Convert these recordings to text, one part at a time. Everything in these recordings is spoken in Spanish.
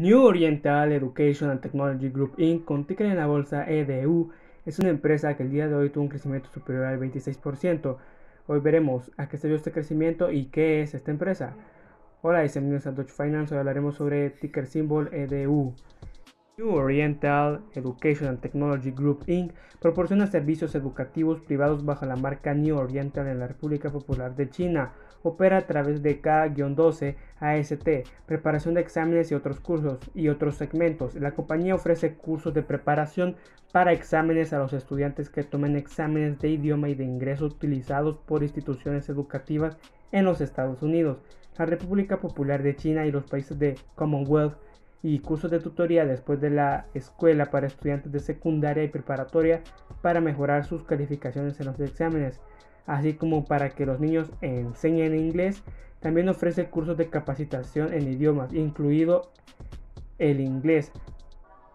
New Oriental Education and Technology Group Inc., con ticker en la bolsa EDU, es una empresa que el día de hoy tuvo un crecimiento superior al 26%. Hoy veremos a qué se dio este crecimiento y qué es esta empresa. Hola, bienvenidos a Dodge Finance. Hoy hablaremos sobre ticker symbol EDU. New Oriental Education and Technology Group Inc. proporciona servicios educativos privados bajo la marca New Oriental en la República Popular de China. Opera a través de K-12 AST, preparación de exámenes y otros cursos y otros segmentos. La compañía ofrece cursos de preparación para exámenes a los estudiantes que tomen exámenes de idioma y de ingreso utilizados por instituciones educativas en los Estados Unidos, la República Popular de China y los países de Commonwealth y cursos de tutoría después de la escuela para estudiantes de secundaria y preparatoria para mejorar sus calificaciones en los exámenes, así como para que los niños enseñen inglés. También ofrece cursos de capacitación en idiomas, incluido el inglés,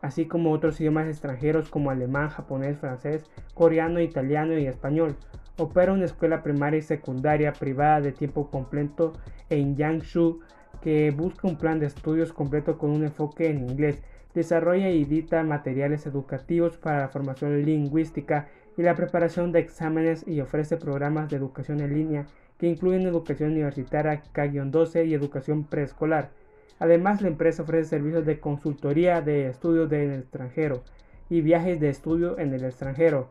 así como otros idiomas extranjeros como alemán, japonés, francés, coreano, italiano y español. Opera una escuela primaria y secundaria privada de tiempo completo en Yangshu, que busca un plan de estudios completo con un enfoque en inglés, desarrolla y edita materiales educativos para la formación lingüística y la preparación de exámenes y ofrece programas de educación en línea que incluyen educación universitaria K-12 y educación preescolar. Además, la empresa ofrece servicios de consultoría de estudios en el extranjero y viajes de estudio en el extranjero.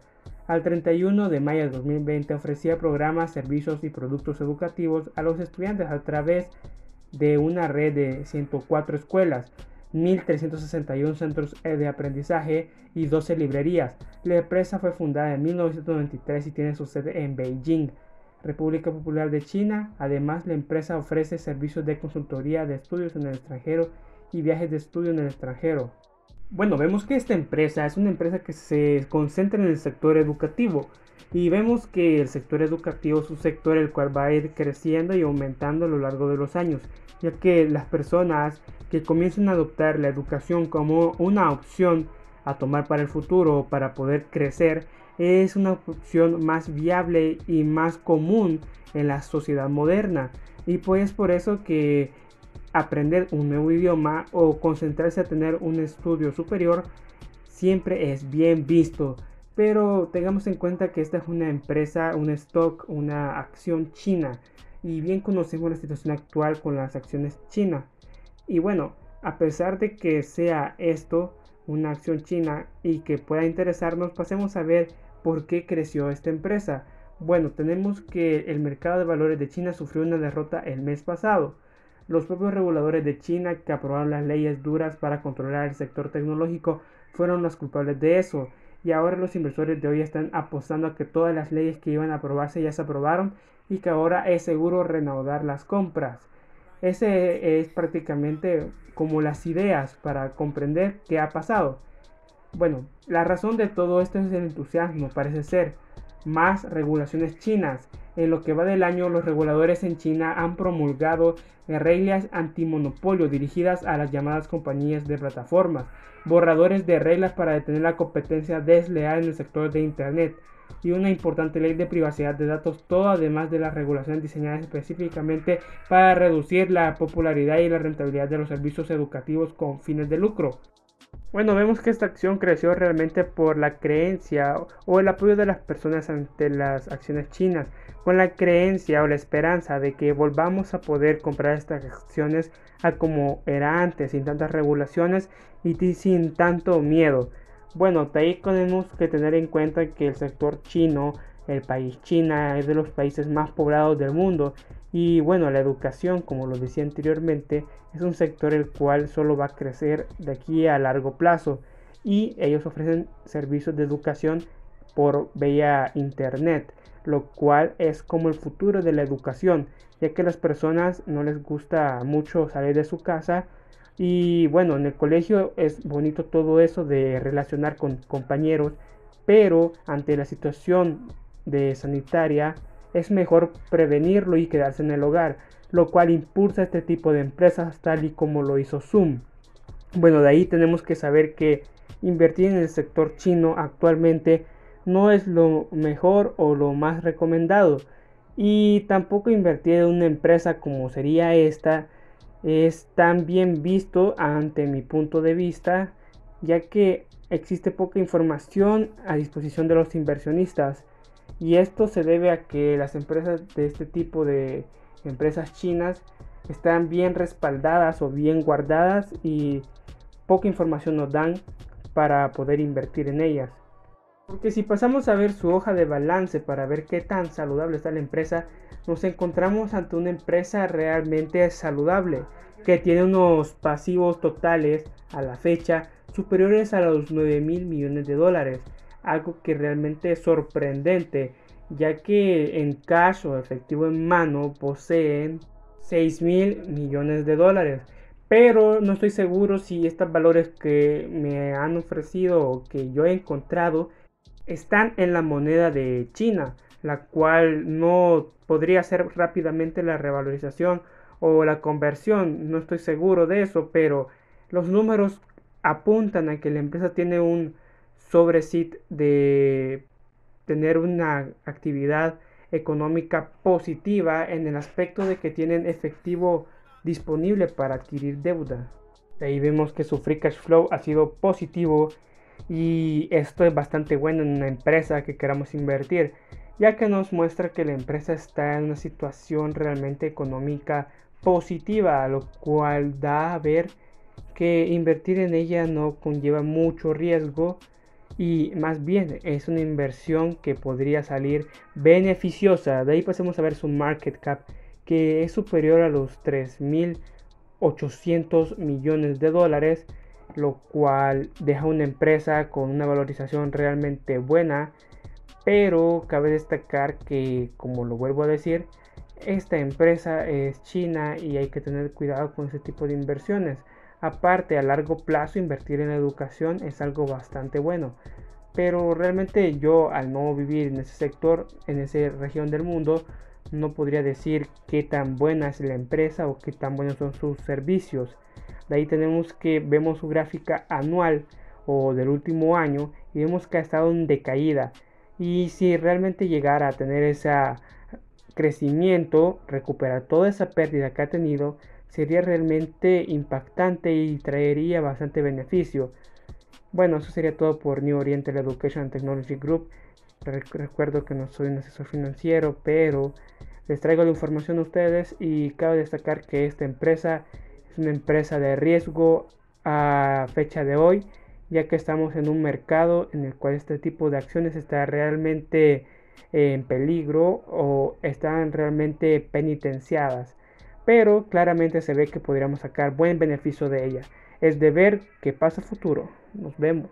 Al 31 de mayo de 2020 ofrecía programas, servicios y productos educativos a los estudiantes a través de de una red de 104 escuelas, 1.361 centros eh, de aprendizaje y 12 librerías. La empresa fue fundada en 1993 y tiene su sede en Beijing, República Popular de China. Además, la empresa ofrece servicios de consultoría de estudios en el extranjero y viajes de estudio en el extranjero. Bueno, vemos que esta empresa es una empresa que se concentra en el sector educativo y vemos que el sector educativo es un sector el cual va a ir creciendo y aumentando a lo largo de los años ya que las personas que comienzan a adoptar la educación como una opción a tomar para el futuro para poder crecer es una opción más viable y más común en la sociedad moderna y pues por eso que aprender un nuevo idioma o concentrarse a tener un estudio superior siempre es bien visto pero tengamos en cuenta que esta es una empresa, un stock, una acción china y bien conocemos la situación actual con las acciones china. Y bueno, a pesar de que sea esto una acción china y que pueda interesarnos, pasemos a ver por qué creció esta empresa. Bueno, tenemos que el mercado de valores de China sufrió una derrota el mes pasado. Los propios reguladores de China que aprobaron las leyes duras para controlar el sector tecnológico fueron los culpables de eso y ahora los inversores de hoy están apostando a que todas las leyes que iban a aprobarse ya se aprobaron y que ahora es seguro reanudar las compras. Ese es prácticamente como las ideas para comprender qué ha pasado. Bueno, la razón de todo esto es el entusiasmo, parece ser. Más regulaciones chinas, en lo que va del año, los reguladores en China han promulgado eh, reglas antimonopolio dirigidas a las llamadas compañías de plataformas, borradores de reglas para detener la competencia desleal en el sector de Internet y una importante ley de privacidad de datos, todo además de la regulación diseñada específicamente para reducir la popularidad y la rentabilidad de los servicios educativos con fines de lucro. Bueno, vemos que esta acción creció realmente por la creencia o el apoyo de las personas ante las acciones chinas, con la creencia o la esperanza de que volvamos a poder comprar estas acciones a como era antes, sin tantas regulaciones y sin tanto miedo. Bueno, de ahí tenemos que tener en cuenta que el sector chino el país China es de los países más poblados del mundo y bueno, la educación, como lo decía anteriormente, es un sector el cual solo va a crecer de aquí a largo plazo y ellos ofrecen servicios de educación por vía internet, lo cual es como el futuro de la educación, ya que a las personas no les gusta mucho salir de su casa y bueno, en el colegio es bonito todo eso de relacionar con compañeros, pero ante la situación de sanitaria, es mejor prevenirlo y quedarse en el hogar, lo cual impulsa este tipo de empresas tal y como lo hizo Zoom. Bueno, de ahí tenemos que saber que invertir en el sector chino actualmente no es lo mejor o lo más recomendado. Y tampoco invertir en una empresa como sería esta es tan bien visto ante mi punto de vista, ya que existe poca información a disposición de los inversionistas y esto se debe a que las empresas de este tipo de empresas chinas están bien respaldadas o bien guardadas y poca información nos dan para poder invertir en ellas. Porque si pasamos a ver su hoja de balance para ver qué tan saludable está la empresa, nos encontramos ante una empresa realmente saludable, que tiene unos pasivos totales a la fecha superiores a los 9 mil millones de dólares, algo que realmente es sorprendente, ya que en cash o efectivo en mano poseen 6 mil millones de dólares. Pero no estoy seguro si estos valores que me han ofrecido o que yo he encontrado están en la moneda de China, la cual no podría ser rápidamente la revalorización o la conversión. No estoy seguro de eso, pero los números apuntan a que la empresa tiene un sobre sí de tener una actividad económica positiva en el aspecto de que tienen efectivo disponible para adquirir deuda. Ahí vemos que su free cash flow ha sido positivo y esto es bastante bueno en una empresa que queramos invertir, ya que nos muestra que la empresa está en una situación realmente económica positiva, lo cual da a ver que invertir en ella no conlleva mucho riesgo y más bien es una inversión que podría salir beneficiosa. De ahí pasemos a ver su market cap, que es superior a los 3.800 millones de dólares, lo cual deja una empresa con una valorización realmente buena, pero cabe destacar que, como lo vuelvo a decir, esta empresa es china y hay que tener cuidado con ese tipo de inversiones Aparte, a largo plazo invertir en educación es algo bastante bueno. Pero realmente yo al no vivir en ese sector, en esa región del mundo, no podría decir qué tan buena es la empresa o qué tan buenos son sus servicios. De ahí tenemos que vemos su gráfica anual o del último año y vemos que ha estado en decaída. Y si realmente llegara a tener ese crecimiento, recuperar toda esa pérdida que ha tenido, sería realmente impactante y traería bastante beneficio. Bueno, eso sería todo por New Oriental Education Technology Group. Recuerdo que no soy un asesor financiero, pero les traigo la información a ustedes y cabe destacar que esta empresa es una empresa de riesgo a fecha de hoy, ya que estamos en un mercado en el cual este tipo de acciones está realmente eh, en peligro o están realmente penitenciadas pero claramente se ve que podríamos sacar buen beneficio de ella. Es de ver qué pasa futuro. Nos vemos.